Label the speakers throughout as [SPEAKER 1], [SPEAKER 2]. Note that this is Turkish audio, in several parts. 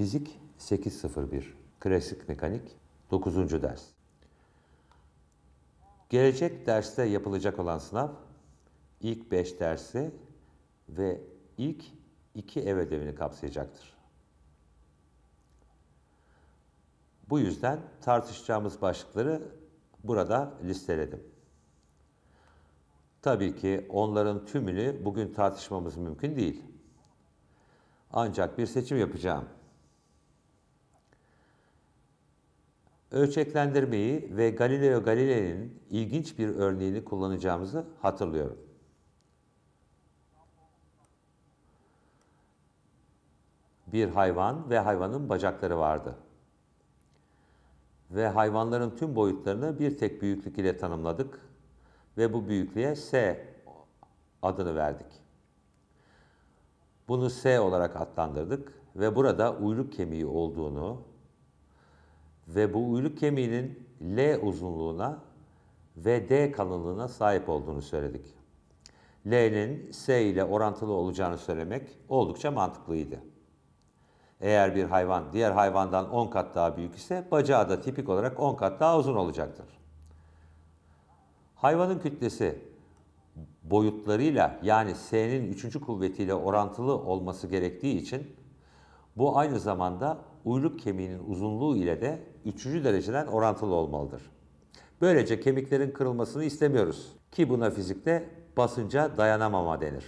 [SPEAKER 1] Fizik 801, Klasik Mekanik 9. ders. Gelecek derste yapılacak olan sınav ilk 5 dersi ve ilk 2 ev ödevini kapsayacaktır. Bu yüzden tartışacağımız başlıkları burada listeledim. Tabii ki onların tümünü bugün tartışmamız mümkün değil. Ancak bir seçim yapacağım. ölçeklendirmeyi ve Galileo Galilei'nin ilginç bir örneğini kullanacağımızı hatırlıyorum. Bir hayvan ve hayvanın bacakları vardı. Ve hayvanların tüm boyutlarını bir tek büyüklük ile tanımladık ve bu büyüklüğe S adını verdik. Bunu S olarak adlandırdık ve burada uyluk kemiği olduğunu ve bu uyluk kemiğinin L uzunluğuna ve D kalınlığına sahip olduğunu söyledik. L'nin S ile orantılı olacağını söylemek oldukça mantıklıydı. Eğer bir hayvan diğer hayvandan 10 kat daha büyük ise bacağı da tipik olarak 10 kat daha uzun olacaktır. Hayvanın kütlesi boyutlarıyla yani S'nin 3. kuvvetiyle orantılı olması gerektiği için bu aynı zamanda uyluk kemiğinin uzunluğu ile de 3. dereceden orantılı olmalıdır. Böylece kemiklerin kırılmasını istemiyoruz ki buna fizikte basınca dayanamama denir.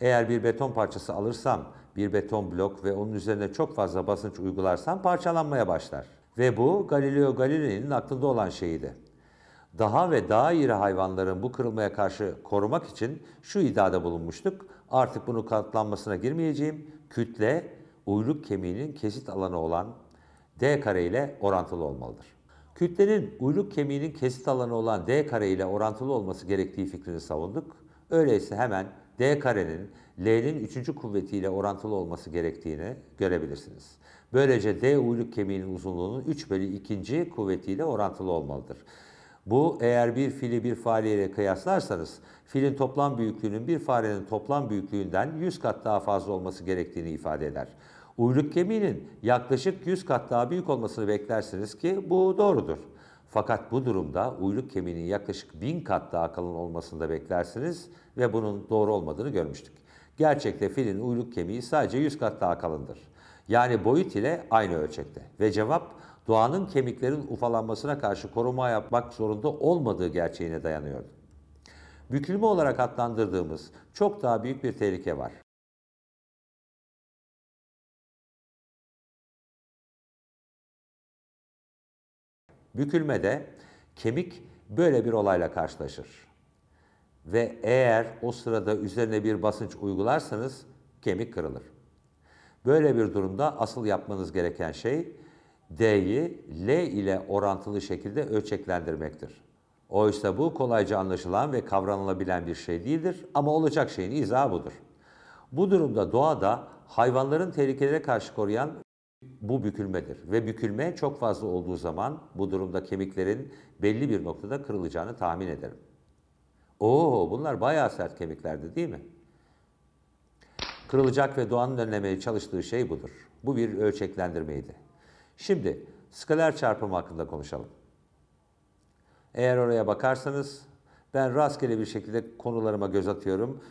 [SPEAKER 1] Eğer bir beton parçası alırsam bir beton blok ve onun üzerine çok fazla basınç uygularsam parçalanmaya başlar. Ve bu Galileo Galilei'nin aklında olan şeydi. Daha ve daha iri hayvanların bu kırılmaya karşı korumak için şu iddiada bulunmuştuk. Artık bunu katlanmasına girmeyeceğim kütle uyluk kemiğinin kesit alanı olan D kare ile orantılı olmalıdır. Kütlenin uyluk kemiğinin kesit alanı olan D kare ile orantılı olması gerektiği fikrini savunduk. Öyleyse hemen D karenin L'nin üçüncü kuvvetiyle orantılı olması gerektiğini görebilirsiniz. Böylece D uyluk kemiğinin uzunluğunun 3 bölü 2. kuvvetiyle orantılı olmalıdır. Bu eğer bir fili bir fareyle kıyaslarsanız filin toplam büyüklüğünün bir farenin toplam büyüklüğünden 100 kat daha fazla olması gerektiğini ifade eder. Uyluk kemiğinin yaklaşık 100 kat daha büyük olmasını beklersiniz ki bu doğrudur. Fakat bu durumda uyluk kemiğinin yaklaşık 1000 kat daha kalın olmasını da beklersiniz ve bunun doğru olmadığını görmüştük. Gerçekte filin uyluk kemiği sadece 100 kat daha kalındır. Yani boyut ile aynı ölçekte. Ve cevap doğanın kemiklerin ufalanmasına karşı koruma yapmak zorunda olmadığı gerçeğine dayanıyordu. Bükülme olarak adlandırdığımız çok daha büyük bir tehlike var. Bükülmede kemik böyle bir olayla karşılaşır. Ve eğer o sırada üzerine bir basınç uygularsanız kemik kırılır. Böyle bir durumda asıl yapmanız gereken şey D'yi L ile orantılı şekilde ölçeklendirmektir. Oysa bu kolayca anlaşılan ve kavranılabilen bir şey değildir ama olacak şeyin izahı budur. Bu durumda doğada hayvanların tehlikelere karşı koruyan bu bükülmedir ve bükülme çok fazla olduğu zaman bu durumda kemiklerin belli bir noktada kırılacağını tahmin ederim. Oo bunlar bayağı sert kemiklerdi değil mi? Kırılacak ve doğanın önlemeye çalıştığı şey budur. Bu bir ölçeklendirmeydi. Şimdi skaler çarpımı hakkında konuşalım. Eğer oraya bakarsanız ben rastgele bir şekilde konularıma göz atıyorum.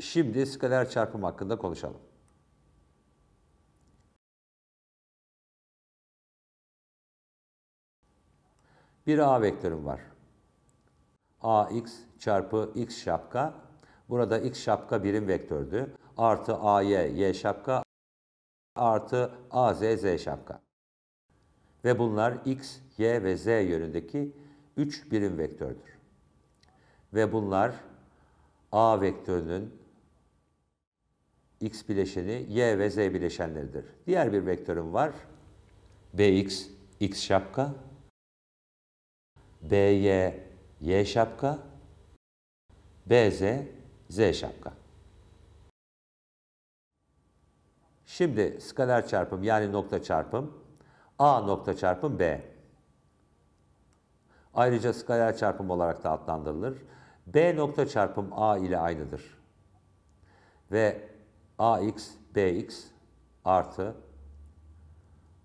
[SPEAKER 1] Şimdi skaler çarpımı hakkında konuşalım. Bir A vektörüm var. AX çarpı X şapka. Burada X şapka birim vektördü. Artı AY, Y şapka. Artı AZ, Z şapka ve bunlar x, y ve z yönündeki 3 birim vektördür. Ve bunlar a vektörünün x bileşeni y ve z bileşenleridir. Diğer bir vektörüm var. bx, x şapka. by, y şapka. bz, z şapka. Şimdi skaler çarpım yani nokta çarpım A nokta çarpım B. Ayrıca skaler çarpım olarak da adlandırılır. B nokta çarpım A ile aynıdır. Ve AX, BX artı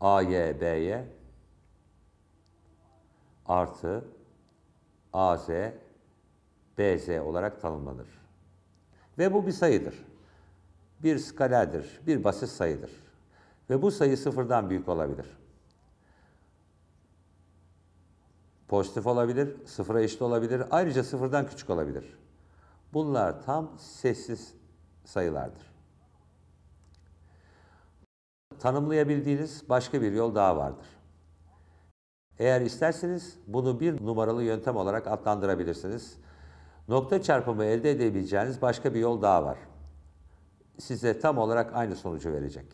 [SPEAKER 1] AY, BY artı AZ, BZ olarak tanımlanır. Ve bu bir sayıdır. Bir skalerdir, bir basit sayıdır. Ve bu sayı sıfırdan büyük olabilir. Pozitif olabilir, sıfıra eşit olabilir, ayrıca sıfırdan küçük olabilir. Bunlar tam sessiz sayılardır. Tanımlayabildiğiniz başka bir yol daha vardır. Eğer isterseniz bunu bir numaralı yöntem olarak adlandırabilirsiniz. Nokta çarpımı elde edebileceğiniz başka bir yol daha var. Size tam olarak aynı sonucu verecek.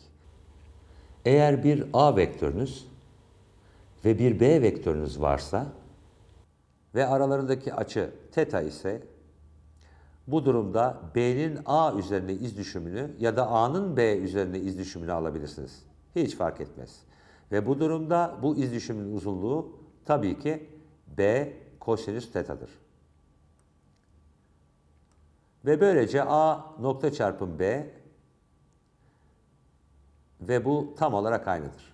[SPEAKER 1] Eğer bir A vektörünüz ve bir B vektörünüz varsa ve aralarındaki açı teta ise bu durumda B'nin A üzerine iz düşümünü ya da A'nın B üzerine iz düşümünü alabilirsiniz. Hiç fark etmez. Ve bu durumda bu iz düşümünün uzunluğu tabii ki B kosinüs tetadır. Ve böylece A nokta çarpım B ve bu tam olarak aynıdır.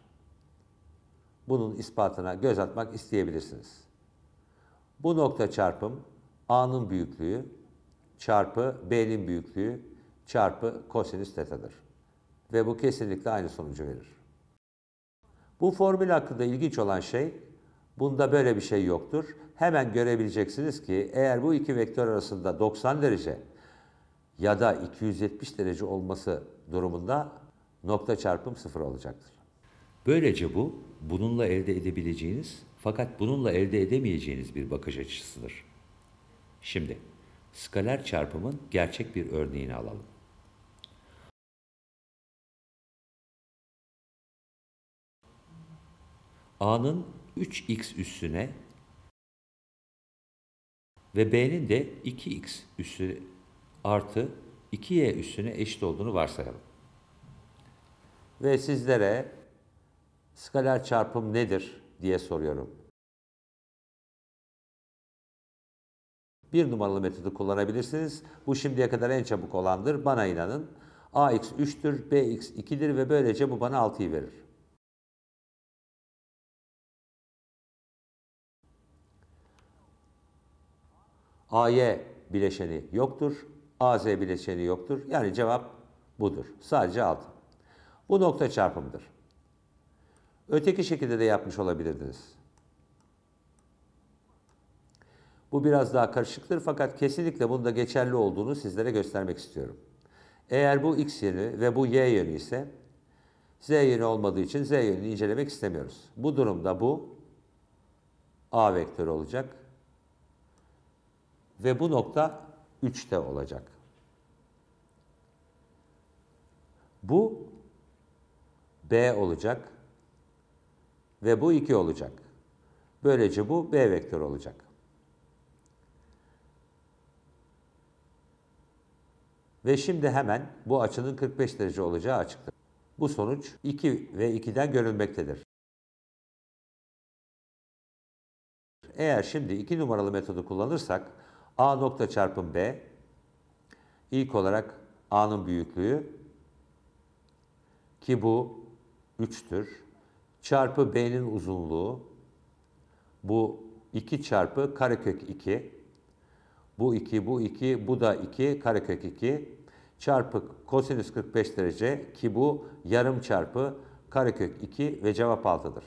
[SPEAKER 1] Bunun ispatına göz atmak isteyebilirsiniz. Bu nokta çarpım A'nın büyüklüğü çarpı B'nin büyüklüğü çarpı kosinüs tetadır. Ve bu kesinlikle aynı sonucu verir. Bu formül hakkında ilginç olan şey, bunda böyle bir şey yoktur. Hemen görebileceksiniz ki eğer bu iki vektör arasında 90 derece ya da 270 derece olması durumunda nokta çarpım sıfır olacaktır. Böylece bu bununla elde edebileceğiniz fakat bununla elde edemeyeceğiniz bir bakış açısıdır. Şimdi skaler çarpımın gerçek bir örneğini alalım. A'nın 3x üssüne ve B'nin de 2x üssü artı 2y üssüne eşit olduğunu varsayalım. Ve sizlere Skaler çarpım nedir diye soruyorum. Bir numaralı metodu kullanabilirsiniz. Bu şimdiye kadar en çabuk olandır. Bana inanın. AX 3'tür, BX 2'dir ve böylece bu bana 6'yı verir. AY bileşeni yoktur. AZ bileşeni yoktur. Yani cevap budur. Sadece 6. Bu nokta çarpımıdır. Öteki şekilde de yapmış olabilirdiniz. Bu biraz daha karışıktır fakat kesinlikle bunun da geçerli olduğunu sizlere göstermek istiyorum. Eğer bu x yönü ve bu y yönü ise z yönü olmadığı için z yönünü incelemek istemiyoruz. Bu durumda bu a vektörü olacak ve bu nokta 3'te olacak. Bu b olacak ve bu 2 olacak. Böylece bu B vektör olacak. Ve şimdi hemen bu açının 45 derece olacağı açıktır. Bu sonuç 2 ve 2'den görülmektedir. Eğer şimdi 2 numaralı metodu kullanırsak A nokta çarpım B ilk olarak A'nın büyüklüğü ki bu 3'tür çarpı B'nin uzunluğu bu 2 çarpı karekök 2 bu 2 bu 2 bu da 2 karekök 2 çarpı kosinüs 45 derece ki bu yarım çarpı karekök 2 ve cevap 6'dır.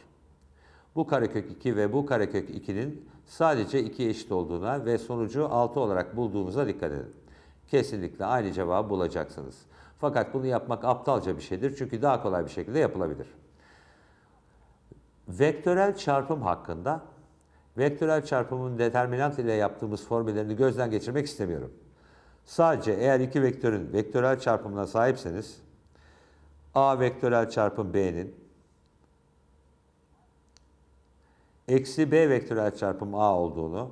[SPEAKER 1] Bu karekök 2 ve bu karekök 2'nin sadece 2 eşit olduğuna ve sonucu 6 olarak bulduğumuza dikkat edin. Kesinlikle aynı cevabı bulacaksınız. Fakat bunu yapmak aptalca bir şeydir çünkü daha kolay bir şekilde yapılabilir. Vektörel çarpım hakkında vektörel çarpımın determinant ile yaptığımız formüllerini gözden geçirmek istemiyorum. Sadece eğer iki vektörün vektörel çarpımına sahipseniz A vektörel çarpım B'nin eksi B vektörel çarpım A olduğunu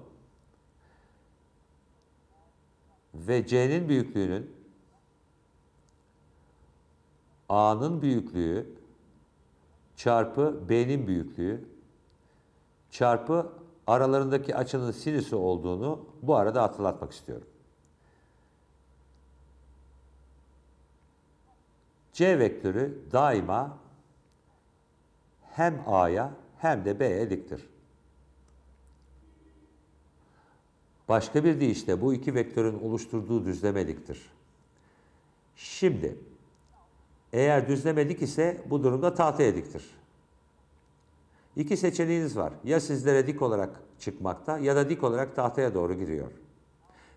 [SPEAKER 1] ve C'nin büyüklüğünün A'nın büyüklüğü çarpı b'nin büyüklüğü çarpı aralarındaki açının sinüsü olduğunu bu arada hatırlatmak istiyorum. C vektörü daima hem A'ya hem de B'ye diktir. Başka bir deyişle bu iki vektörün oluşturduğu düzleme diktir. Şimdi eğer düzlemedik ise bu durumda tahtaya diktir. İki seçeneğiniz var. Ya sizlere dik olarak çıkmakta ya da dik olarak tahtaya doğru gidiyor.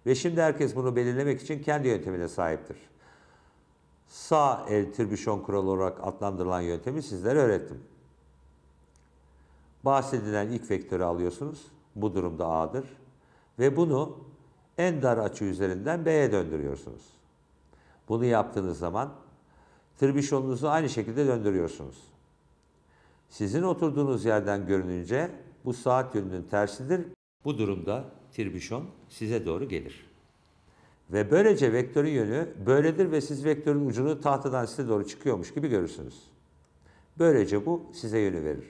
[SPEAKER 1] Ve şimdi herkes bunu belirlemek için kendi yöntemine sahiptir. Sağ el tribüşon kuralı olarak adlandırılan yöntemi sizlere öğrettim. Bahsedilen ilk vektörü alıyorsunuz. Bu durumda A'dır. Ve bunu en dar açı üzerinden B'ye döndürüyorsunuz. Bunu yaptığınız zaman Tribüşonunuzu aynı şekilde döndürüyorsunuz. Sizin oturduğunuz yerden görününce bu saat yönünün tersidir. Bu durumda tribüşon size doğru gelir. Ve böylece vektörün yönü böyledir ve siz vektörün ucunu tahtadan size doğru çıkıyormuş gibi görürsünüz. Böylece bu size yönü verir.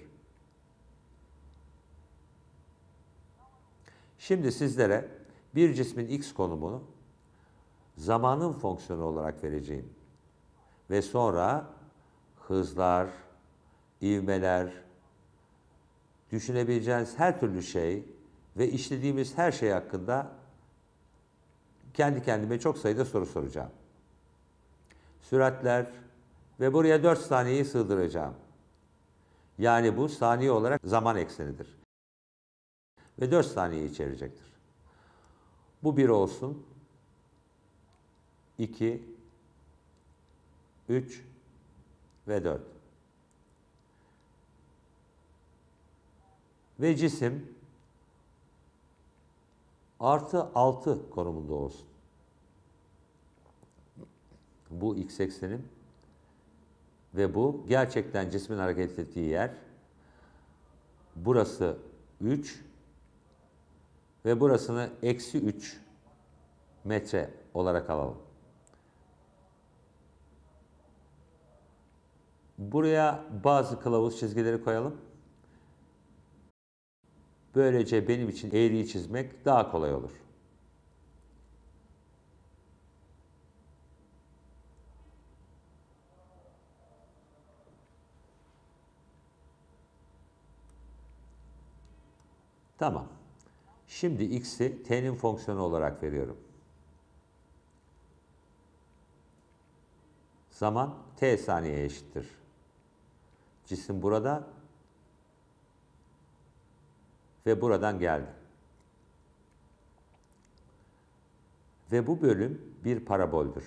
[SPEAKER 1] Şimdi sizlere bir cismin x konumunu zamanın fonksiyonu olarak vereceğim. Ve sonra hızlar, ivmeler, düşünebileceğiniz her türlü şey ve işlediğimiz her şey hakkında kendi kendime çok sayıda soru soracağım. Süratler ve buraya 4 saniyeyi sığdıracağım. Yani bu saniye olarak zaman eksenidir. Ve 4 saniye içerecektir. Bu bir olsun. 2 3 ve 4. Ve cisim artı 6 konumunda olsun. Bu x eksenim ve bu gerçekten cismin hareket ettiği yer. Burası 3 ve burasını eksi 3 metre olarak alalım. Buraya bazı kılavuz çizgileri koyalım. Böylece benim için eğriyi çizmek daha kolay olur. Tamam. Şimdi x'i t'nin fonksiyonu olarak veriyorum. Zaman t saniye eşittir. Cisim burada ve buradan geldi. Ve bu bölüm bir paraboldür.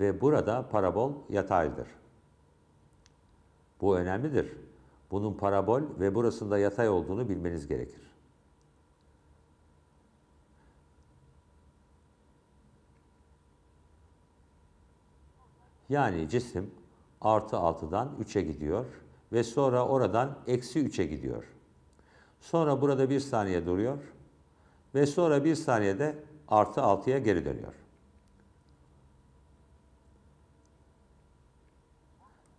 [SPEAKER 1] Ve burada parabol yataydır. Bu önemlidir. Bunun parabol ve burasında yatay olduğunu bilmeniz gerekir. Yani cisim artı 6'dan 3'e gidiyor ve sonra oradan eksi 3'e gidiyor. Sonra burada bir saniye duruyor ve sonra bir saniyede artı 6'ya geri dönüyor.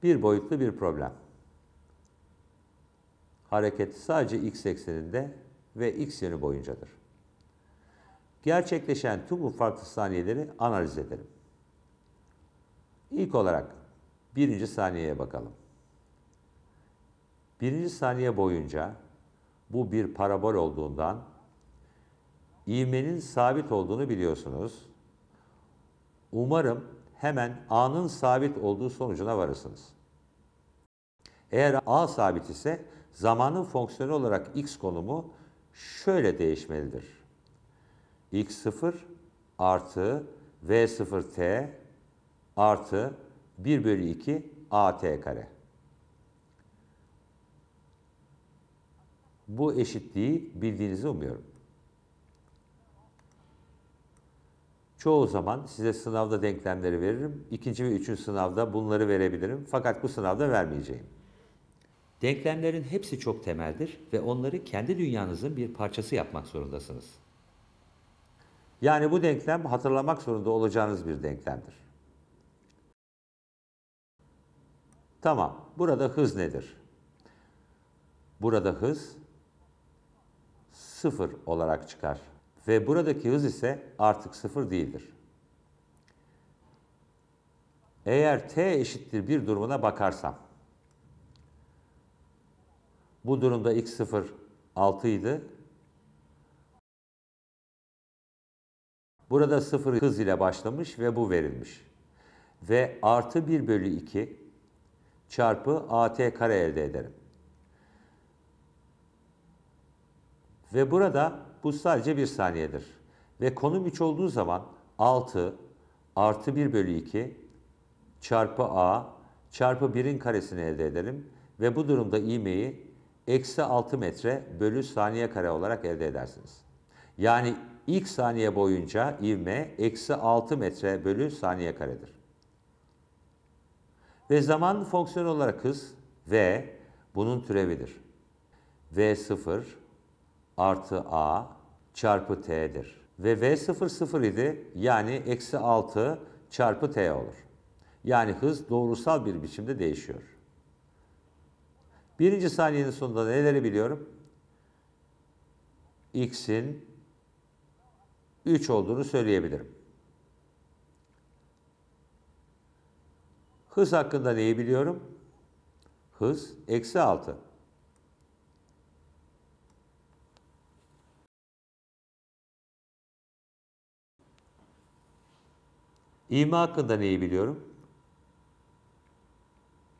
[SPEAKER 1] Bir boyutlu bir problem. Hareket sadece x ekseninde ve x yönü boyuncadır. Gerçekleşen tüm bu farklı saniyeleri analiz edelim. İlk olarak birinci saniyeye bakalım. Birinci saniye boyunca bu bir parabol olduğundan ivmenin sabit olduğunu biliyorsunuz. Umarım hemen A'nın sabit olduğu sonucuna varırsınız. Eğer A sabit ise zamanın fonksiyonu olarak x konumu şöyle değişmelidir. x0 artı v0t artı 1 bölü 2 at kare. Bu eşitliği bildiğinizi umuyorum. Çoğu zaman size sınavda denklemleri veririm. İkinci ve üçüncü sınavda bunları verebilirim. Fakat bu sınavda vermeyeceğim. Denklemlerin hepsi çok temeldir ve onları kendi dünyanızın bir parçası yapmak zorundasınız. Yani bu denklem hatırlamak zorunda olacağınız bir denklemdir. Tamam. Burada hız nedir? Burada hız sıfır olarak çıkar. Ve buradaki hız ise artık sıfır değildir. Eğer t eşittir bir durumuna bakarsam, bu durumda x sıfır 6 idi. Burada sıfır hız ile başlamış ve bu verilmiş. Ve artı 1 bölü 2 çarpı AT kare elde ederim. Ve burada bu sadece bir saniyedir. Ve konum 3 olduğu zaman 6 artı 1 bölü 2 çarpı A çarpı 1'in karesini elde ederim. Ve bu durumda ivmeyi eksi 6 metre bölü saniye kare olarak elde edersiniz. Yani ilk saniye boyunca ivme eksi 6 metre bölü saniye karedir. Ve zaman fonksiyonu olarak hız V bunun türevidir. V0 artı A çarpı T'dir. Ve V0 0 idi yani eksi 6 çarpı T olur. Yani hız doğrusal bir biçimde değişiyor. Birinci saniyenin sonunda neleri biliyorum? X'in 3 olduğunu söyleyebilirim. Hız hakkında neyi biliyorum? Hız eksi 6. İma hakkında neyi biliyorum?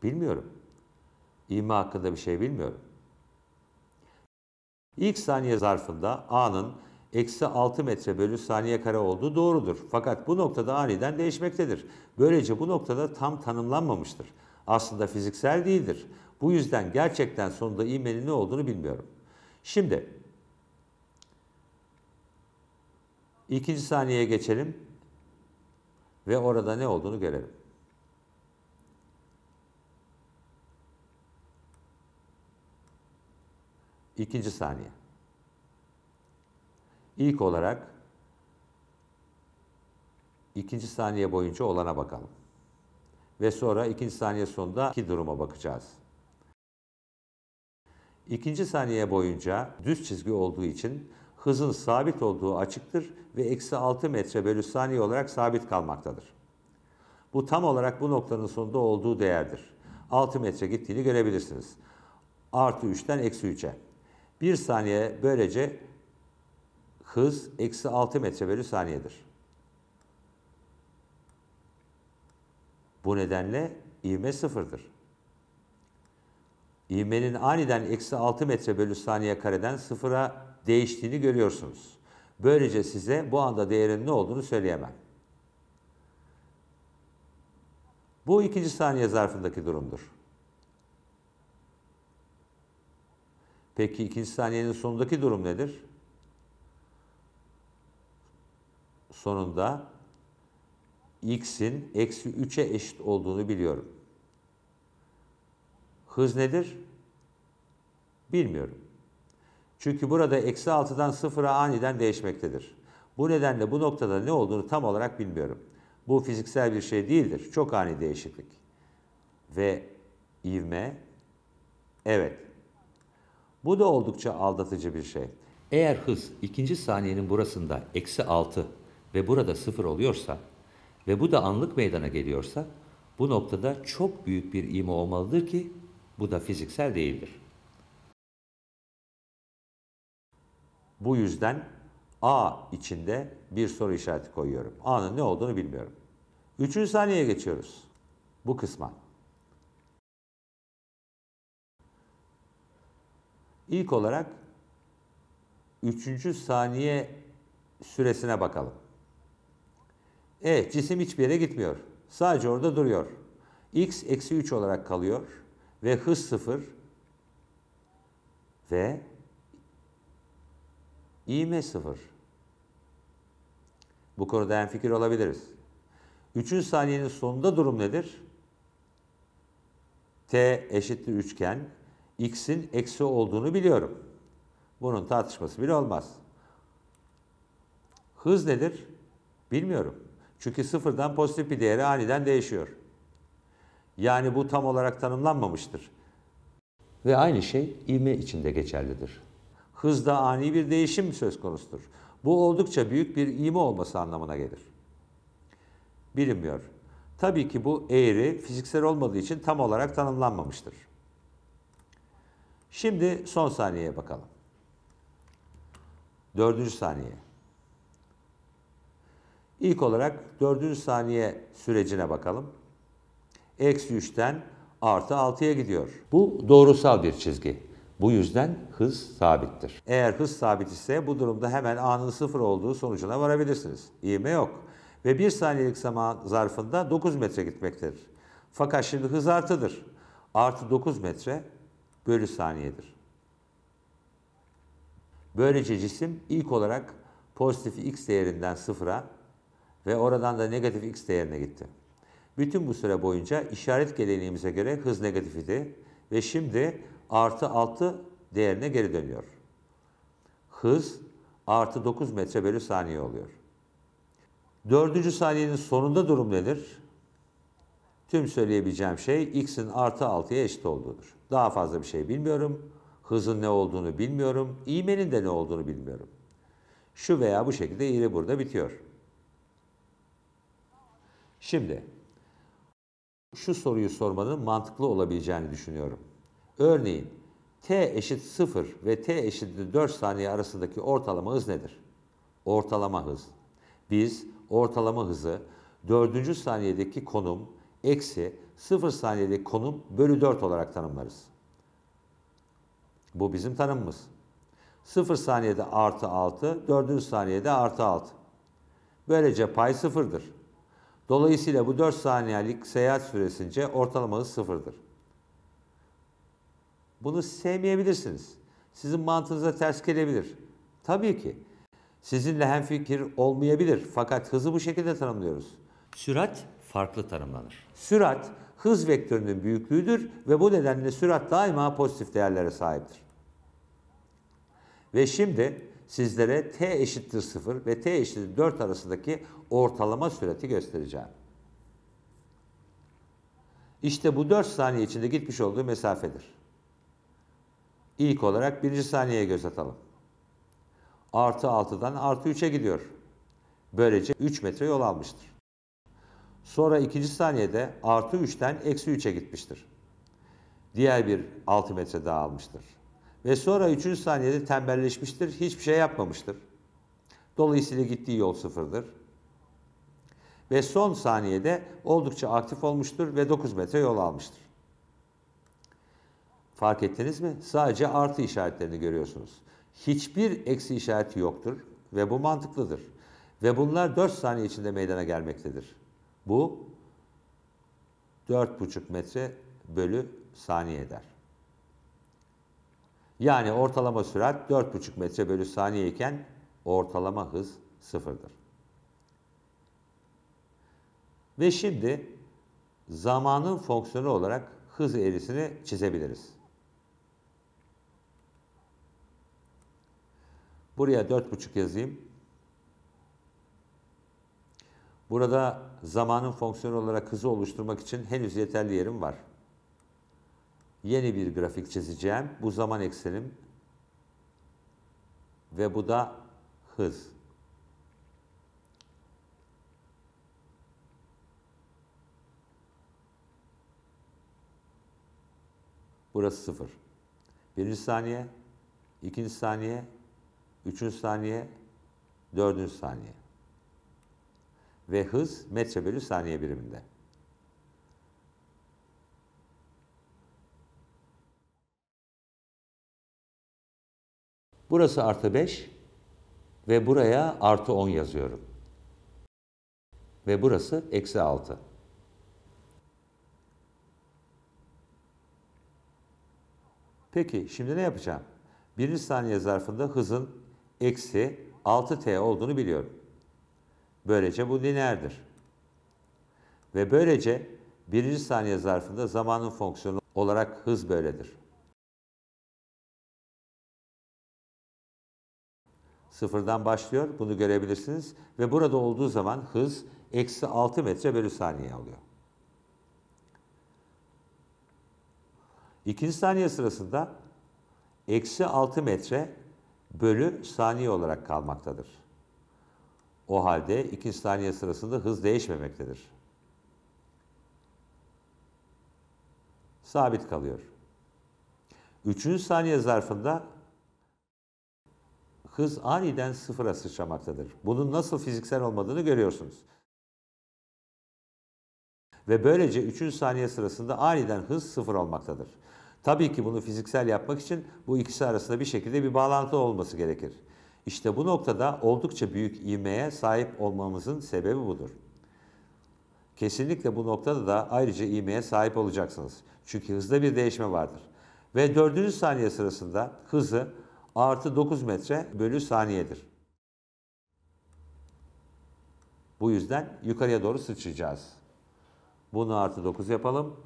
[SPEAKER 1] Bilmiyorum. İma hakkında bir şey bilmiyorum. İlk saniye zarfında A'nın eksi 6 metre bölü saniye kare olduğu doğrudur. Fakat bu noktada aniden değişmektedir. Böylece bu noktada tam tanımlanmamıştır. Aslında fiziksel değildir. Bu yüzden gerçekten sonunda ivmenin ne olduğunu bilmiyorum. Şimdi ikinci saniyeye geçelim ve orada ne olduğunu görelim. İkinci saniye. İlk olarak ikinci saniye boyunca olana bakalım. Ve sonra ikinci saniye sonunda ki duruma bakacağız. İkinci saniye boyunca düz çizgi olduğu için hızın sabit olduğu açıktır ve eksi 6 metre bölü saniye olarak sabit kalmaktadır. Bu tam olarak bu noktanın sonunda olduğu değerdir. 6 metre gittiğini görebilirsiniz. Artı 3'ten eksi 3'e. 1 saniye böylece hız eksi 6 metre bölü saniyedir. Bu nedenle ivme sıfırdır. İvmenin aniden eksi 6 metre bölü saniye kareden sıfıra değiştiğini görüyorsunuz. Böylece size bu anda değerin ne olduğunu söyleyemem. Bu ikinci saniye zarfındaki durumdur. Peki ikinci saniyenin sonundaki durum nedir? sonunda x'in eksi 3'e eşit olduğunu biliyorum. Hız nedir? Bilmiyorum. Çünkü burada eksi 6'dan 0'a aniden değişmektedir. Bu nedenle bu noktada ne olduğunu tam olarak bilmiyorum. Bu fiziksel bir şey değildir. Çok ani değişiklik. Ve ivme, evet. Bu da oldukça aldatıcı bir şey. Eğer hız ikinci saniyenin burasında eksi 6 ve burada sıfır oluyorsa ve bu da anlık meydana geliyorsa bu noktada çok büyük bir ima olmalıdır ki bu da fiziksel değildir. Bu yüzden A içinde bir soru işareti koyuyorum. A'nın ne olduğunu bilmiyorum. Üçüncü saniyeye geçiyoruz. Bu kısma. İlk olarak üçüncü saniye süresine bakalım. Evet cisim hiçbir yere gitmiyor. Sadece orada duruyor. X eksi 3 olarak kalıyor ve hız 0 ve ivme 0. Bu konuda en fikir olabiliriz. 3. saniyenin sonunda durum nedir? T eşittir üçgen x'in eksi olduğunu biliyorum. Bunun tartışması bile olmaz. Hız nedir? Bilmiyorum. Çünkü sıfırdan pozitif bir değere aniden değişiyor. Yani bu tam olarak tanımlanmamıştır. Ve aynı şey ivme içinde geçerlidir. Hızda ani bir değişim söz konusudur. Bu oldukça büyük bir ivme olması anlamına gelir. Bilinmiyor. Tabii ki bu eğri fiziksel olmadığı için tam olarak tanımlanmamıştır. Şimdi son saniyeye bakalım. Dördüncü saniye. İlk olarak dördüncü saniye sürecine bakalım. Eksi 3'ten artı 6'ya gidiyor. Bu doğrusal bir çizgi. Bu yüzden hız sabittir. Eğer hız sabit ise bu durumda hemen anın sıfır olduğu sonucuna varabilirsiniz. İğme yok. Ve bir saniyelik zaman zarfında 9 metre gitmektedir. Fakat şimdi hız artıdır. Artı 9 metre bölü saniyedir. Böylece cisim ilk olarak pozitif x değerinden sıfıra ve oradan da negatif x değerine gitti. Bütün bu süre boyunca işaret geleneğimize göre hız negatif idi ve şimdi artı 6 değerine geri dönüyor. Hız artı 9 metre bölü saniye oluyor. Dördüncü saniyenin sonunda durum nedir? Tüm söyleyebileceğim şey x'in artı 6'ya eşit olduğudur. Daha fazla bir şey bilmiyorum. Hızın ne olduğunu bilmiyorum. İğmenin de ne olduğunu bilmiyorum. Şu veya bu şekilde iğri burada bitiyor. Şimdi şu soruyu sormanın mantıklı olabileceğini düşünüyorum. Örneğin t eşit 0 ve t eşit 4 saniye arasındaki ortalama hız nedir? Ortalama hız. Biz ortalama hızı 4. saniyedeki konum eksi 0 saniyedeki konum bölü 4 olarak tanımlarız. Bu bizim tanımımız. 0 saniyede artı 6, 4. saniyede artı 6. Böylece pay 0'dır. Dolayısıyla bu 4 saniyelik seyahat süresince ortalama sıfırdır. Bunu sevmeyebilirsiniz. Sizin mantığınıza ters gelebilir. Tabii ki. Sizinle hemfikir olmayabilir fakat hızı bu şekilde tanımlıyoruz. Sürat farklı tanımlanır. Sürat hız vektörünün büyüklüğüdür ve bu nedenle sürat daima pozitif değerlere sahiptir. Ve şimdi sizlere t eşittir 0 ve t eşittir 4 arasındaki ortalama sürati göstereceğim. İşte bu 4 saniye içinde gitmiş olduğu mesafedir. İlk olarak 1. saniyeye göz atalım. Artı 6'dan artı 3'e gidiyor. Böylece 3 metre yol almıştır. Sonra 2. saniyede artı 3'ten eksi 3'e gitmiştir. Diğer bir 6 metre daha almıştır. Ve sonra üçüncü saniyede tembelleşmiştir, hiçbir şey yapmamıştır. Dolayısıyla gittiği yol sıfırdır. Ve son saniyede oldukça aktif olmuştur ve 9 metre yol almıştır. Fark ettiniz mi? Sadece artı işaretlerini görüyorsunuz. Hiçbir eksi işareti yoktur ve bu mantıklıdır. Ve bunlar 4 saniye içinde meydana gelmektedir. Bu 4,5 metre bölü saniye eder. Yani ortalama sürat 4,5 metre bölü saniye iken ortalama hız sıfırdır. Ve şimdi zamanın fonksiyonu olarak hız eğrisini çizebiliriz. Buraya 4,5 yazayım. Burada zamanın fonksiyonu olarak hızı oluşturmak için henüz yeterli yerim var yeni bir grafik çizeceğim. Bu zaman eksenim ve bu da hız. Burası sıfır. Birinci saniye, ikinci saniye, üçüncü saniye, dördüncü saniye. Ve hız metre bölü saniye biriminde. Burası artı 5 ve buraya artı 10 yazıyorum. Ve burası eksi 6. Peki şimdi ne yapacağım? Birinci saniye zarfında hızın eksi 6t olduğunu biliyorum. Böylece bu lineerdir. Ve böylece birinci saniye zarfında zamanın fonksiyonu olarak hız böyledir. Sıfırdan başlıyor, bunu görebilirsiniz. Ve burada olduğu zaman hız eksi 6 metre bölü saniye alıyor. İkinci saniye sırasında eksi 6 metre bölü saniye olarak kalmaktadır. O halde ikinci saniye sırasında hız değişmemektedir. Sabit kalıyor. Üçüncü saniye zarfında hız aniden sıfıra sıçramaktadır. Bunun nasıl fiziksel olmadığını görüyorsunuz. Ve böylece 3. saniye sırasında aniden hız sıfır olmaktadır. Tabii ki bunu fiziksel yapmak için bu ikisi arasında bir şekilde bir bağlantı olması gerekir. İşte bu noktada oldukça büyük ivmeye sahip olmamızın sebebi budur. Kesinlikle bu noktada da ayrıca ivmeye sahip olacaksınız. Çünkü hızda bir değişme vardır. Ve 4. saniye sırasında hızı artı 9 metre bölü saniyedir. Bu yüzden yukarıya doğru sıçrayacağız. Bunu artı 9 yapalım.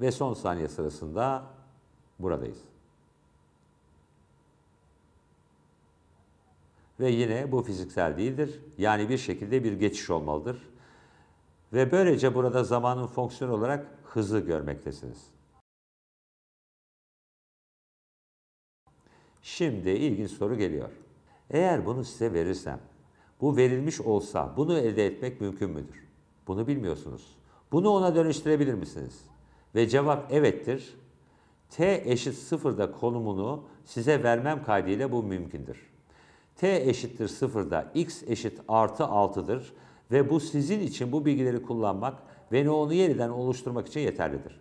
[SPEAKER 1] Ve son saniye sırasında buradayız. Ve yine bu fiziksel değildir. Yani bir şekilde bir geçiş olmalıdır. Ve böylece burada zamanın fonksiyonu olarak hızı görmektesiniz. Şimdi ilginç soru geliyor. Eğer bunu size verirsem, bu verilmiş olsa bunu elde etmek mümkün müdür? Bunu bilmiyorsunuz. Bunu ona dönüştürebilir misiniz? Ve cevap evettir. T eşit sıfırda konumunu size vermem kaydıyla bu mümkündür. T eşittir sıfırda x eşit artı 6'dır ve bu sizin için bu bilgileri kullanmak ve onu yeniden oluşturmak için yeterlidir.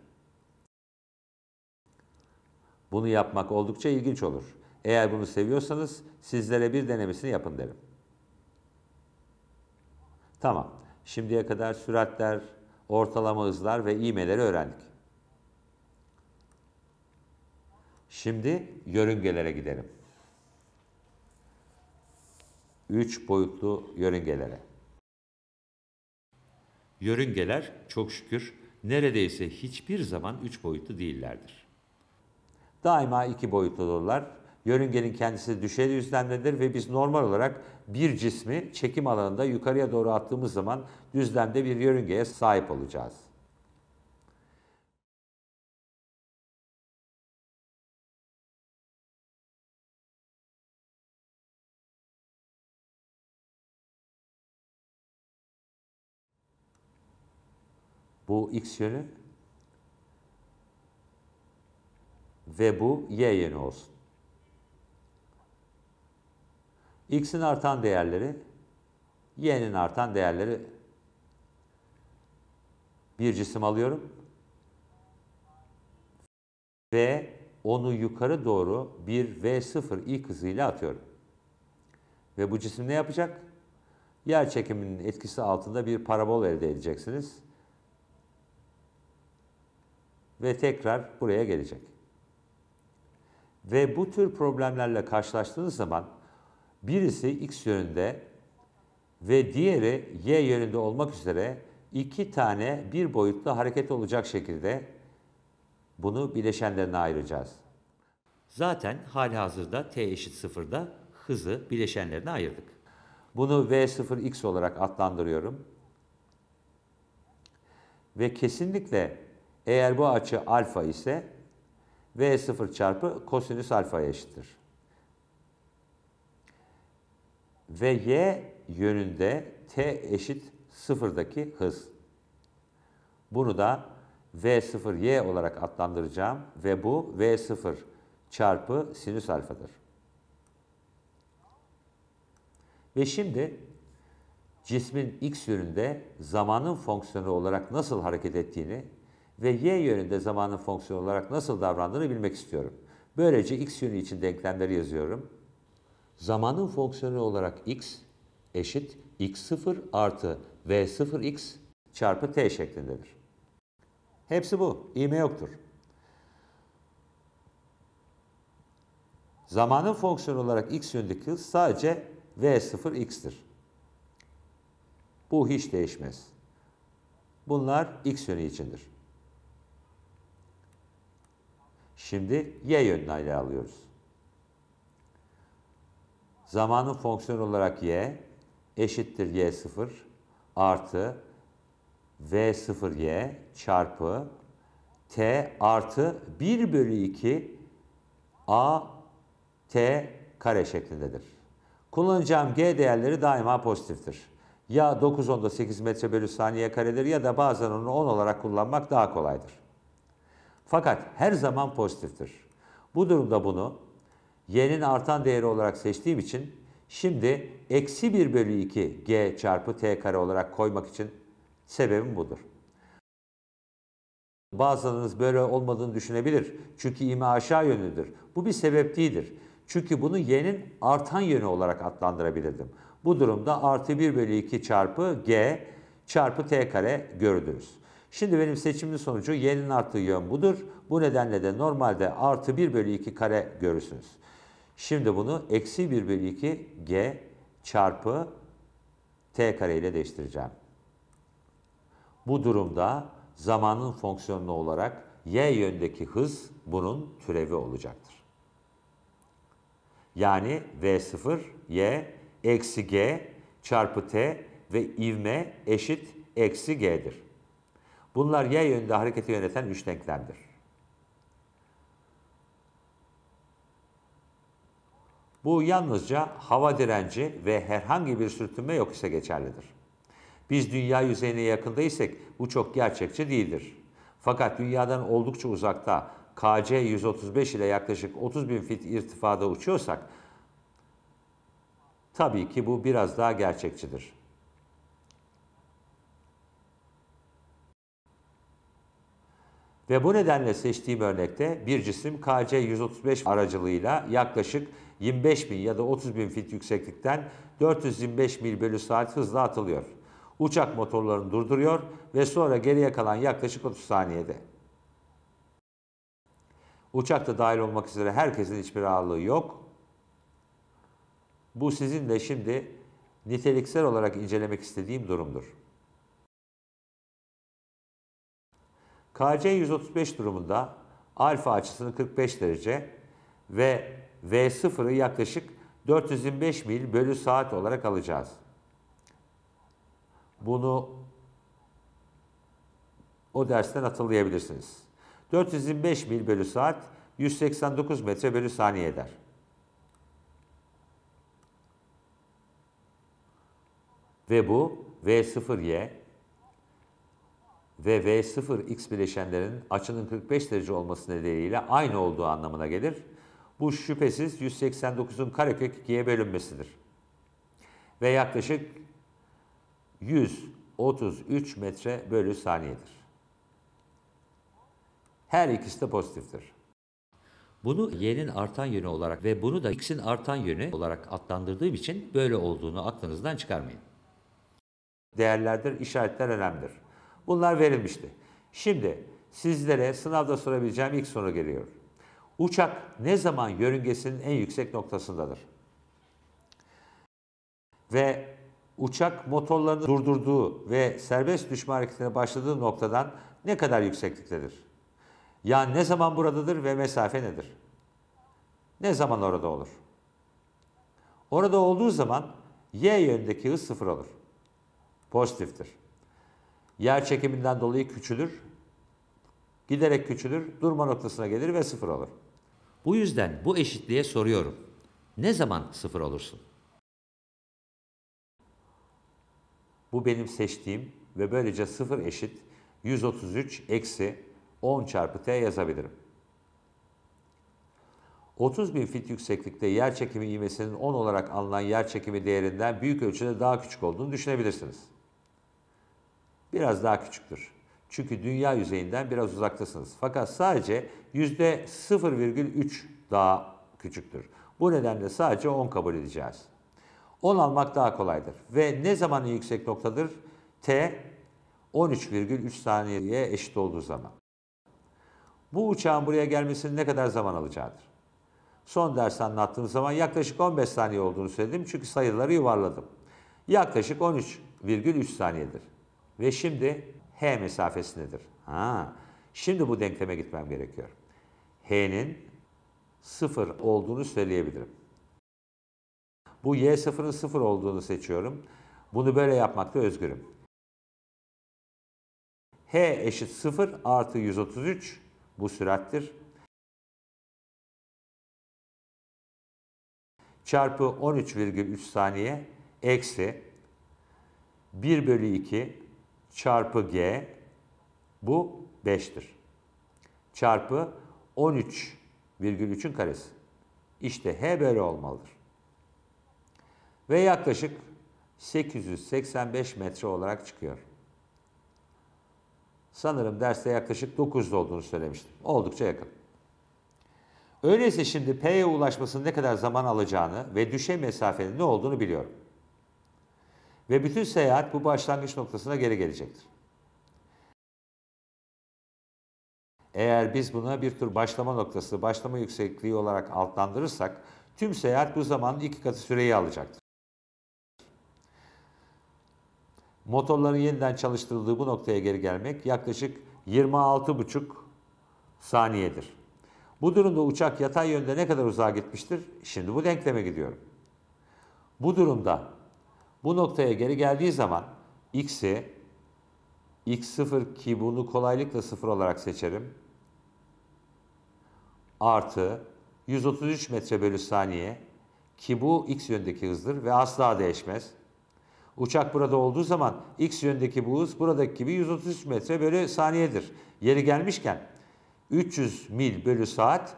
[SPEAKER 1] Bunu yapmak oldukça ilginç olur. Eğer bunu seviyorsanız sizlere bir denemesini yapın derim. Tamam. Şimdiye kadar süratler, ortalama hızlar ve imeleri öğrendik. Şimdi yörüngelere gidelim. Üç boyutlu yörüngelere. Yörüngeler çok şükür neredeyse hiçbir zaman üç boyutlu değillerdir. Daima iki boyutlu olurlar Yörüngenin kendisi düşey düzlemdedir ve biz normal olarak bir cismi çekim alanında yukarıya doğru attığımız zaman düzlemde bir yörüngeye sahip olacağız. Bu x yönü ve bu y yönü olsun. X'in artan değerleri, Y'nin artan değerleri bir cisim alıyorum. Ve onu yukarı doğru bir V0 i hızıyla atıyorum. Ve bu cisim ne yapacak? Yer çekiminin etkisi altında bir parabol elde edeceksiniz. Ve tekrar buraya gelecek. Ve bu tür problemlerle karşılaştığınız zaman Birisi X yönünde ve diğeri Y yönünde olmak üzere iki tane bir boyutlu hareket olacak şekilde bunu bileşenlerine ayıracağız. Zaten hali hazırda t eşit sıfırda hızı bileşenlerine ayırdık. Bunu V0x olarak adlandırıyorum. Ve kesinlikle eğer bu açı alfa ise V0 çarpı kosinüs alfa eşittir ve y yönünde t eşit sıfırdaki hız. Bunu da v0y olarak adlandıracağım ve bu v0 çarpı sinüs alfadır. Ve şimdi cismin x yönünde zamanın fonksiyonu olarak nasıl hareket ettiğini ve y yönünde zamanın fonksiyonu olarak nasıl davrandığını bilmek istiyorum. Böylece x yönü için denklemleri yazıyorum. Zamanın fonksiyonu olarak x eşit x0 artı v0x çarpı t şeklindedir. Hepsi bu. İğme yoktur. Zamanın fonksiyonu olarak x yönündeki hız sadece v0x'tir. Bu hiç değişmez. Bunlar x yönü içindir. Şimdi y yönünü ele alıyoruz zamanın fonksiyonu olarak y eşittir y0 artı v0y çarpı t artı 1 bölü 2 a t kare şeklindedir. Kullanacağım g değerleri daima pozitiftir. Ya 9 onda 8 metre bölü saniye karedir ya da bazen onu 10 olarak kullanmak daha kolaydır. Fakat her zaman pozitiftir. Bu durumda bunu y'nin artan değeri olarak seçtiğim için şimdi eksi 1 bölü 2 g çarpı t kare olarak koymak için sebebim budur. Bazılarınız böyle olmadığını düşünebilir. Çünkü ime aşağı yönlüdür. Bu bir sebep değildir. Çünkü bunu y'nin artan yönü olarak adlandırabilirdim. Bu durumda artı 1 bölü 2 çarpı g çarpı t kare gördünüz. Şimdi benim seçimli sonucu y'nin arttığı yön budur. Bu nedenle de normalde artı 1 bölü 2 kare görürsünüz. Şimdi bunu eksi 1 bölü 2 g çarpı t kare ile değiştireceğim. Bu durumda zamanın fonksiyonu olarak y yöndeki hız bunun türevi olacaktır. Yani v0 y eksi g çarpı t ve ivme eşit eksi g'dir. Bunlar y yönünde hareketi yöneten üç denklemdir. Bu yalnızca hava direnci ve herhangi bir sürtünme yok ise geçerlidir. Biz dünya yüzeyine yakındaysak bu çok gerçekçi değildir. Fakat dünyadan oldukça uzakta KC 135 ile yaklaşık 30 bin fit irtifada uçuyorsak tabii ki bu biraz daha gerçekçidir. Ve bu nedenle seçtiğim örnekte bir cisim KC 135 aracılığıyla yaklaşık 25 bin ya da 30 bin fit yükseklikten 425 mil bölü saat hızla atılıyor. Uçak motorlarını durduruyor ve sonra geriye kalan yaklaşık 30 saniyede. Uçakta dahil olmak üzere herkesin hiçbir ağırlığı yok. Bu sizin de şimdi niteliksel olarak incelemek istediğim durumdur. KC 135 durumunda alfa açısını 45 derece ve V0'ı yaklaşık 425 mil bölü saat olarak alacağız. Bunu o dersten hatırlayabilirsiniz. 425 mil bölü saat 189 metre bölü saniye eder. Ve bu V0Y ve V0X bileşenlerin açının 45 derece olması nedeniyle aynı olduğu anlamına gelir bu şüphesiz 189'un karekök 2'ye bölünmesidir. Ve yaklaşık 133 metre bölü saniyedir. Her ikisi de pozitiftir. Bunu y'nin artan yönü olarak ve bunu da x'in artan yönü olarak adlandırdığım için böyle olduğunu aklınızdan çıkarmayın. Değerlerdir, işaretler önemlidir. Bunlar verilmişti. Şimdi sizlere sınavda sorabileceğim ilk soru geliyor. Uçak ne zaman yörüngesinin en yüksek noktasındadır? Ve uçak motorlarını durdurduğu ve serbest düşme hareketine başladığı noktadan ne kadar yüksekliktedir? Yani ne zaman buradadır ve mesafe nedir? Ne zaman orada olur? Orada olduğu zaman y yönündeki hız sıfır olur. Pozitiftir. Yer çekiminden dolayı küçülür. Giderek küçülür, durma noktasına gelir ve sıfır olur. Bu yüzden bu eşitliğe soruyorum. Ne zaman sıfır olursun? Bu benim seçtiğim ve böylece sıfır eşit 133 eksi 10 çarpı t yazabilirim. 30 bin fit yükseklikte yer çekimi ivmesinin 10 olarak alınan yer çekimi değerinden büyük ölçüde daha küçük olduğunu düşünebilirsiniz. Biraz daha küçüktür. Çünkü dünya yüzeyinden biraz uzaktasınız. Fakat sadece %0,3 daha küçüktür. Bu nedenle sadece 10 kabul edeceğiz. 10 almak daha kolaydır. Ve ne zaman yüksek noktadır? T 13,3 saniyeye eşit olduğu zaman. Bu uçağın buraya gelmesinin ne kadar zaman alacağıdır? Son ders anlattığım zaman yaklaşık 15 saniye olduğunu söyledim çünkü sayıları yuvarladım. Yaklaşık 13,3 saniyedir. Ve şimdi H mesafesindedir. Ha. Şimdi bu denkleme gitmem gerekiyor. H'nin sıfır olduğunu söyleyebilirim. Bu y sıfırın sıfır olduğunu seçiyorum. Bunu böyle yapmakta özgürüm. H eşit sıfır artı 133 bu sürattir. Çarpı 13,3 saniye eksi 1 bölü 2 çarpı G bu 5'tir. Çarpı 13,3'ün karesi. İşte H böyle olmalıdır. Ve yaklaşık 885 metre olarak çıkıyor. Sanırım derste yaklaşık 900 olduğunu söylemiştim. Oldukça yakın. Öyleyse şimdi P'ye ulaşmasının ne kadar zaman alacağını ve düşey mesafenin ne olduğunu biliyorum. Ve bütün seyahat bu başlangıç noktasına geri gelecektir. Eğer biz buna bir tür başlama noktası, başlama yüksekliği olarak altlandırırsak, tüm seyahat bu zamanın iki katı süreyi alacaktır. Motorların yeniden çalıştırıldığı bu noktaya geri gelmek yaklaşık 26,5 saniyedir. Bu durumda uçak yatay yönde ne kadar uzağa gitmiştir? Şimdi bu denkleme gidiyorum. Bu durumda bu noktaya geri geldiği zaman x'i x0 ki bunu kolaylıkla 0 olarak seçerim. Artı 133 metre bölü saniye ki bu x yönündeki hızdır ve asla değişmez. Uçak burada olduğu zaman x yönündeki bu hız buradaki gibi 133 metre bölü saniyedir. Yeri gelmişken 300 mil bölü saat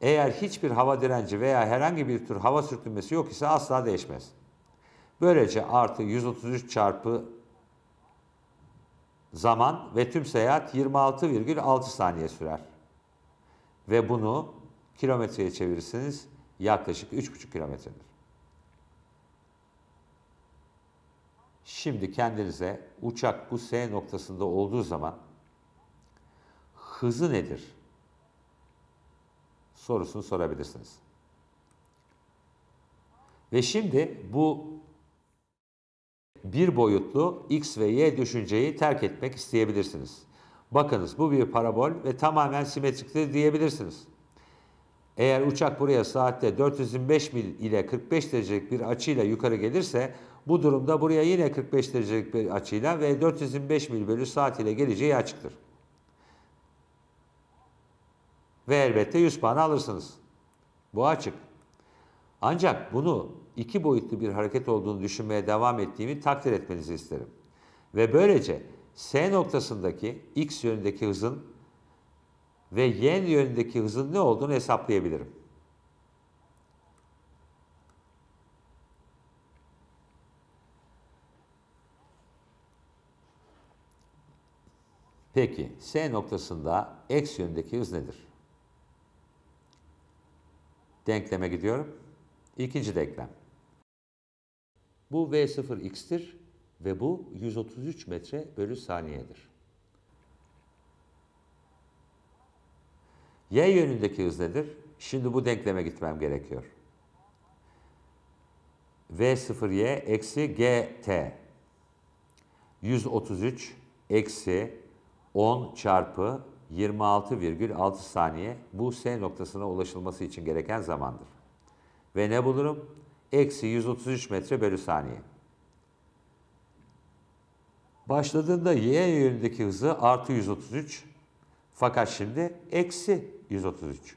[SPEAKER 1] eğer hiçbir hava direnci veya herhangi bir tür hava sürtünmesi yok ise asla değişmez. Böylece artı 133 çarpı zaman ve tüm seyahat 26,6 saniye sürer. Ve bunu kilometreye çevirirseniz yaklaşık 3,5 kilometredir. Şimdi kendinize uçak bu S noktasında olduğu zaman hızı nedir? Sorusunu sorabilirsiniz. Ve şimdi bu bir boyutlu X ve Y düşünceyi terk etmek isteyebilirsiniz. Bakınız bu bir parabol ve tamamen simetriktir diyebilirsiniz. Eğer uçak buraya saatte 425 mil ile 45 derecelik bir açıyla yukarı gelirse bu durumda buraya yine 45 derecelik bir açıyla ve 425 mil bölü saat ile geleceği açıktır. Ve elbette 100 puan alırsınız. Bu açık. Ancak bunu iki boyutlu bir hareket olduğunu düşünmeye devam ettiğimi takdir etmenizi isterim. Ve böylece S noktasındaki X yönündeki hızın ve Y yönündeki hızın ne olduğunu hesaplayabilirim. Peki S noktasında X yönündeki hız nedir? Denkleme gidiyorum. İkinci denklem. Bu V0x'tir ve bu 133 metre bölü saniyedir. Y yönündeki hız nedir? Şimdi bu denkleme gitmem gerekiyor. V0y eksi gt 133 eksi 10 çarpı 26,6 saniye bu S noktasına ulaşılması için gereken zamandır. Ve ne bulurum? eksi 133 metre bölü saniye. Başladığında y yönündeki hızı artı 133 fakat şimdi eksi 133.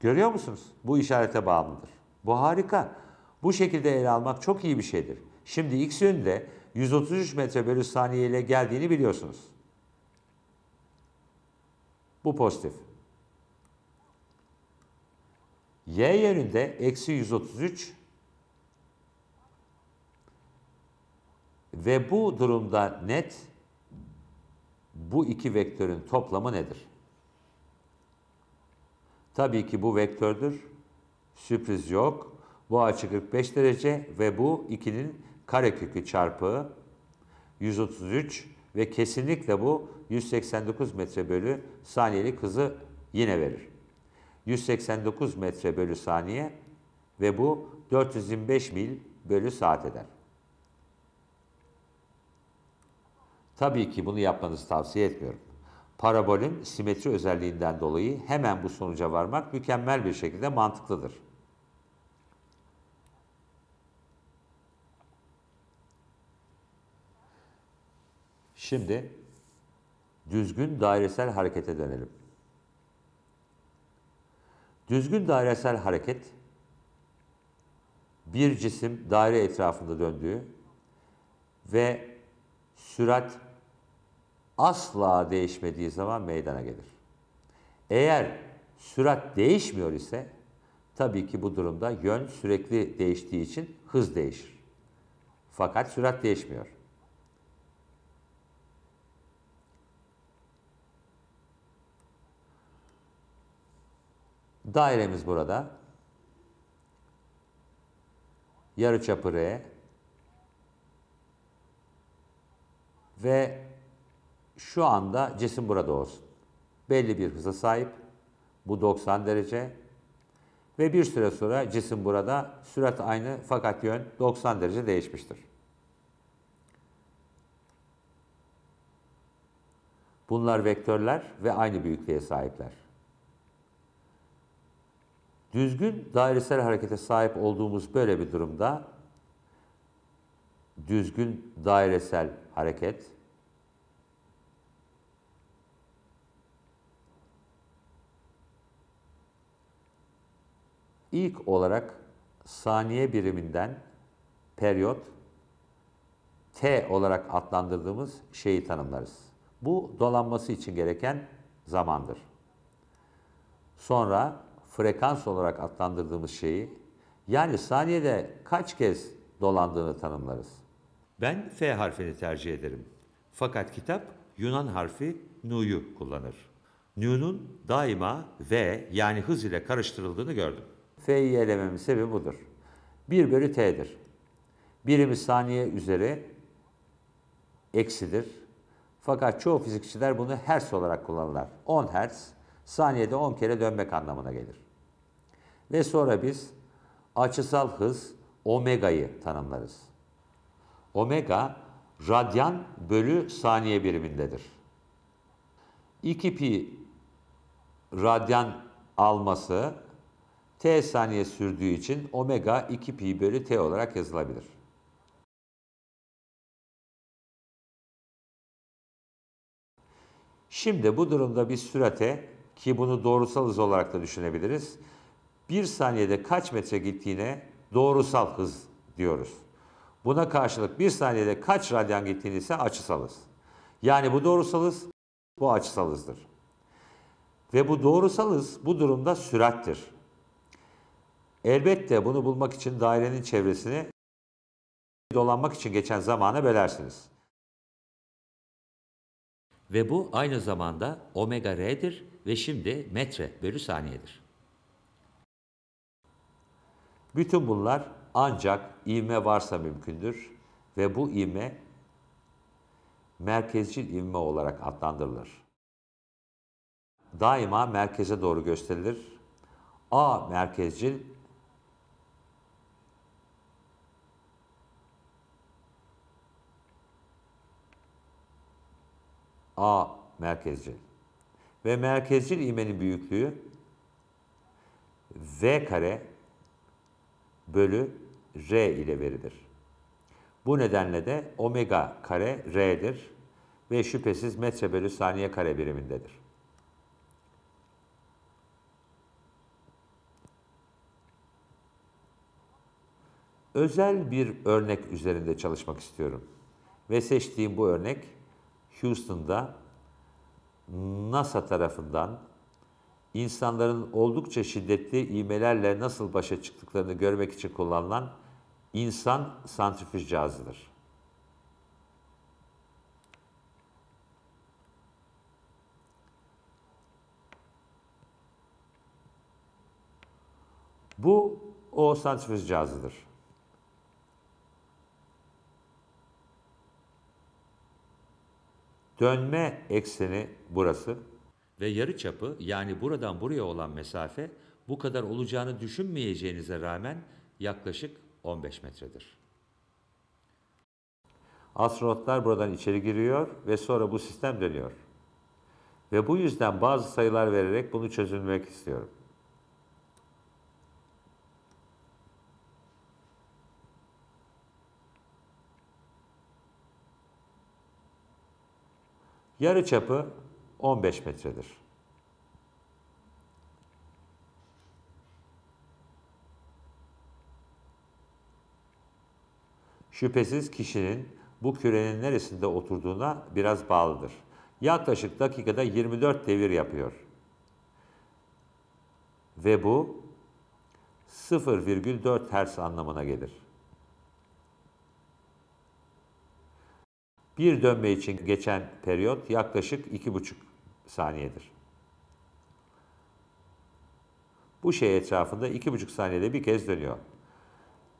[SPEAKER 1] Görüyor musunuz? Bu işarete bağımlıdır. Bu harika. Bu şekilde ele almak çok iyi bir şeydir. Şimdi x yönünde 133 metre bölü saniye ile geldiğini biliyorsunuz. Bu pozitif. Y yerinde eksi 133 ve bu durumda net bu iki vektörün toplamı nedir? Tabii ki bu vektördür. Sürpriz yok. Bu açı 45 derece ve bu 2'nin karekökü çarpı 133 ve kesinlikle bu 189 metre bölü saniyelik hızı yine verir. 189 metre bölü saniye ve bu 425 mil bölü saat eder. Tabii ki bunu yapmanızı tavsiye etmiyorum. Parabolün simetri özelliğinden dolayı hemen bu sonuca varmak mükemmel bir şekilde mantıklıdır. Şimdi düzgün dairesel harekete dönelim. Düzgün dairesel hareket bir cisim daire etrafında döndüğü ve sürat asla değişmediği zaman meydana gelir. Eğer sürat değişmiyor ise tabii ki bu durumda yön sürekli değiştiği için hız değişir. Fakat sürat değişmiyor. Dairemiz burada. Yarıçapı R ve şu anda cisim burada olsun. Belli bir hıza sahip. Bu 90 derece. Ve bir süre sonra cisim burada. Sürat aynı fakat yön 90 derece değişmiştir. Bunlar vektörler ve aynı büyüklüğe sahipler. Düzgün dairesel harekete sahip olduğumuz böyle bir durumda düzgün dairesel hareket ilk olarak saniye biriminden periyot T olarak adlandırdığımız şeyi tanımlarız. Bu dolanması için gereken zamandır. Sonra frekans olarak adlandırdığımız şeyi yani saniyede kaç kez dolandığını tanımlarız. Ben F harfini tercih ederim. Fakat kitap Yunan harfi Nu'yu kullanır. Nu'nun daima V yani hız ile karıştırıldığını gördüm. F'yi elememin sebebi budur. 1 bölü T'dir. Birimi saniye üzeri eksidir. Fakat çoğu fizikçiler bunu hertz olarak kullanırlar. 10 hertz saniyede 10 kere dönmek anlamına gelir. Ve sonra biz açısal hız omega'yı tanımlarız. Omega radyan bölü saniye birimindedir. 2 pi radyan alması t saniye sürdüğü için omega 2 pi bölü t olarak yazılabilir. Şimdi bu durumda biz sürate ki bunu doğrusal hız olarak da düşünebiliriz. Bir saniyede kaç metre gittiğine doğrusal hız diyoruz. Buna karşılık bir saniyede kaç radyan gittiğini ise açısal hız. Yani bu doğrusal hız, bu açısal hızdır. Ve bu doğrusal hız bu durumda sürattir. Elbette bunu bulmak için dairenin çevresini dolanmak için geçen zamana bölersiniz ve bu aynı zamanda omega r'dir ve şimdi metre bölü saniyedir. Bütün bunlar ancak ivme varsa mümkündür ve bu ivme merkezcil ivme olarak adlandırılır. Daima merkeze doğru gösterilir. A merkezcil, A. merkezci Ve merkezcil imenin büyüklüğü V kare bölü R ile verilir. Bu nedenle de omega kare R'dir ve şüphesiz metre bölü saniye kare birimindedir. Özel bir örnek üzerinde çalışmak istiyorum ve seçtiğim bu örnek Houston'da NASA tarafından insanların oldukça şiddetli iğmelerle nasıl başa çıktıklarını görmek için kullanılan insan santrifüj cihazıdır. Bu o santrifüj cihazıdır. Dönme ekseni burası. Ve yarı çapı yani buradan buraya olan mesafe bu kadar olacağını düşünmeyeceğinize rağmen yaklaşık 15 metredir. Astronotlar buradan içeri giriyor ve sonra bu sistem dönüyor. Ve bu yüzden bazı sayılar vererek bunu çözülmek istiyorum. Yarı çapı 15 metredir. Şüphesiz kişinin bu kürenin neresinde oturduğuna biraz bağlıdır. Yaklaşık dakikada 24 devir yapıyor. Ve bu 0,4 Hz anlamına gelir. Bir dönme için geçen periyot yaklaşık 2,5 saniyedir. Bu şey etrafında 2,5 saniyede bir kez dönüyor.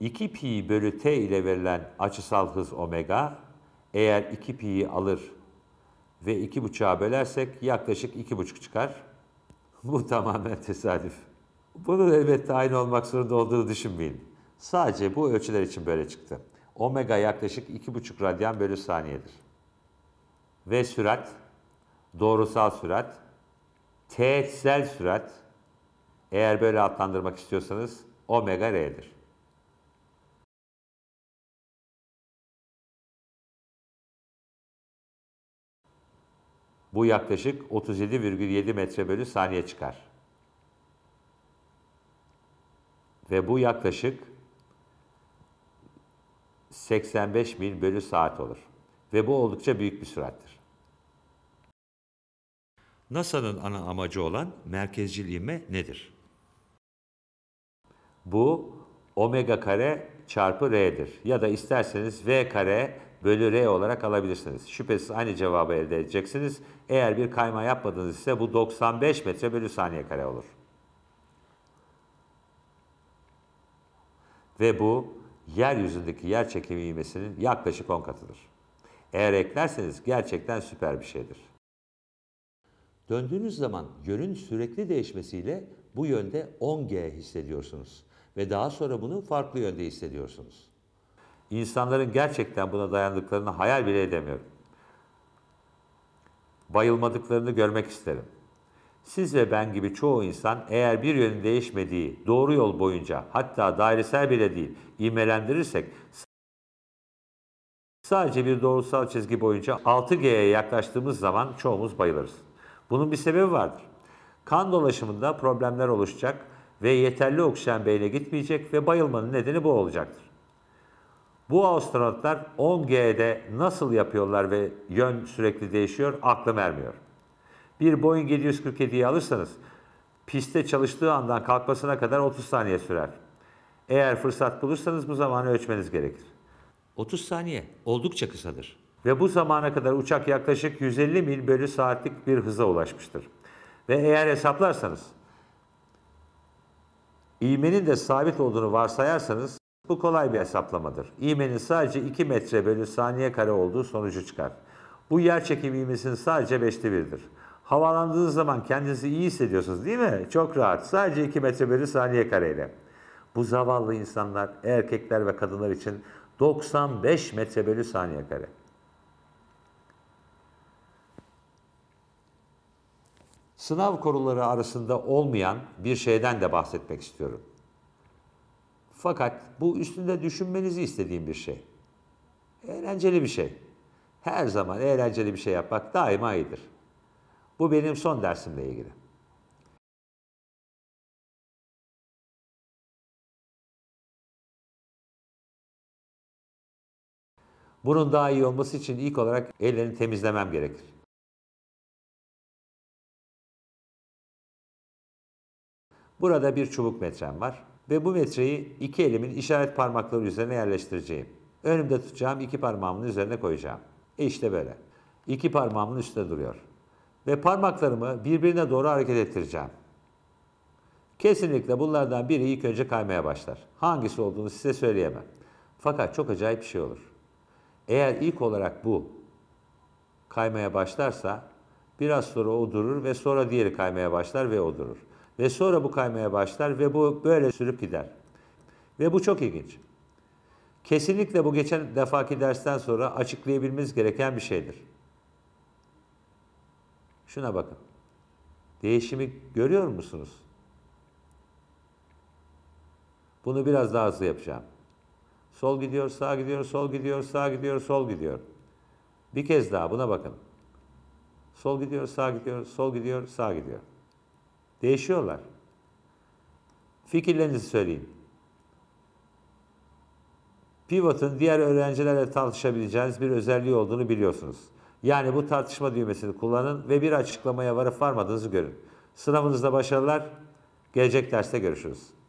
[SPEAKER 1] 2 pi bölü t ile verilen açısal hız omega eğer 2 pi'yi alır ve 2,5'a bölersek yaklaşık 2,5 çıkar. Bu tamamen tesadüf. Bunun elbette aynı olmak zorunda olduğunu düşünmeyin. Sadece bu ölçüler için böyle çıktı omega yaklaşık 2,5 radyan bölü saniyedir. Ve sürat, doğrusal sürat, teğetsel sürat, eğer böyle adlandırmak istiyorsanız omega r'dir. Bu yaklaşık 37,7 metre bölü saniye çıkar. Ve bu yaklaşık 85 mil bölü saat olur ve bu oldukça büyük bir sürattir. NASA'nın ana amacı olan merkezcil ivme nedir? Bu omega kare çarpı r'dir ya da isterseniz v kare bölü r olarak alabilirsiniz. Şüphesiz aynı cevabı elde edeceksiniz. Eğer bir kayma yapmadınız ise bu 95 metre bölü saniye kare olur. Ve bu yeryüzündeki yer çekimi ivmesinin yaklaşık 10 katıdır. Eğer eklerseniz gerçekten süper bir şeydir. Döndüğünüz zaman yönün sürekli değişmesiyle bu yönde 10G hissediyorsunuz ve daha sonra bunu farklı yönde hissediyorsunuz. İnsanların gerçekten buna dayandıklarını hayal bile edemiyorum. Bayılmadıklarını görmek isterim. Siz ve ben gibi çoğu insan eğer bir yönün değişmediği doğru yol boyunca hatta dairesel bile değil imelendirirsek sadece bir doğrusal çizgi boyunca 6G'ye yaklaştığımız zaman çoğumuz bayılırız. Bunun bir sebebi vardır. Kan dolaşımında problemler oluşacak ve yeterli oksijen beyne gitmeyecek ve bayılmanın nedeni bu olacaktır. Bu astronotlar 10G'de nasıl yapıyorlar ve yön sürekli değişiyor aklım ermiyor.'' Bir Boeing 747'yi alırsanız piste çalıştığı andan kalkmasına kadar 30 saniye sürer. Eğer fırsat bulursanız bu zamanı ölçmeniz gerekir. 30 saniye oldukça kısadır. Ve bu zamana kadar uçak yaklaşık 150 mil bölü saatlik bir hıza ulaşmıştır. Ve eğer hesaplarsanız İğmenin de sabit olduğunu varsayarsanız bu kolay bir hesaplamadır. İğmenin sadece 2 metre bölü saniye kare olduğu sonucu çıkar. Bu yer çekim ivmesinin sadece 5'te 1'dir. Havalandığınız zaman kendinizi iyi hissediyorsunuz değil mi? Çok rahat. Sadece 2 metre bölü saniye kareyle. Bu zavallı insanlar erkekler ve kadınlar için 95 metre bölü saniye kare. Sınav koruları arasında olmayan bir şeyden de bahsetmek istiyorum. Fakat bu üstünde düşünmenizi istediğim bir şey. Eğlenceli bir şey. Her zaman eğlenceli bir şey yapmak daima iyidir. Bu benim son dersimle ilgili.
[SPEAKER 2] Bunun daha iyi olması için ilk olarak ellerini temizlemem gerekir.
[SPEAKER 1] Burada bir çubuk metrem var ve bu metreyi iki elimin işaret parmakları üzerine yerleştireceğim. Önümde tutacağım iki parmağımın üzerine koyacağım. E işte böyle. İki parmağımın üstüne duruyor ve parmaklarımı birbirine doğru hareket ettireceğim. Kesinlikle bunlardan biri ilk önce kaymaya başlar. Hangisi olduğunu size söyleyemem. Fakat çok acayip bir şey olur. Eğer ilk olarak bu kaymaya başlarsa biraz sonra o durur ve sonra diğeri kaymaya başlar ve o durur. Ve sonra bu kaymaya başlar ve bu böyle sürüp gider. Ve bu çok ilginç. Kesinlikle bu geçen defaki dersten sonra açıklayabilmemiz gereken bir şeydir. Şuna bakın. Değişimi görüyor musunuz? Bunu biraz daha hızlı yapacağım. Sol gidiyor, sağ gidiyor, sol gidiyor, sağ gidiyor, sol gidiyor. Bir kez daha buna bakın. Sol gidiyor, sağ gidiyor, sol gidiyor, sağ gidiyor. Değişiyorlar. Fikirlerinizi söyleyin. Pivot'un diğer öğrencilerle tartışabileceğiniz bir özelliği olduğunu biliyorsunuz. Yani bu tartışma düğmesini kullanın ve bir açıklamaya varıp varmadığınızı görün. Sınavınızda başarılar. Gelecek derste görüşürüz.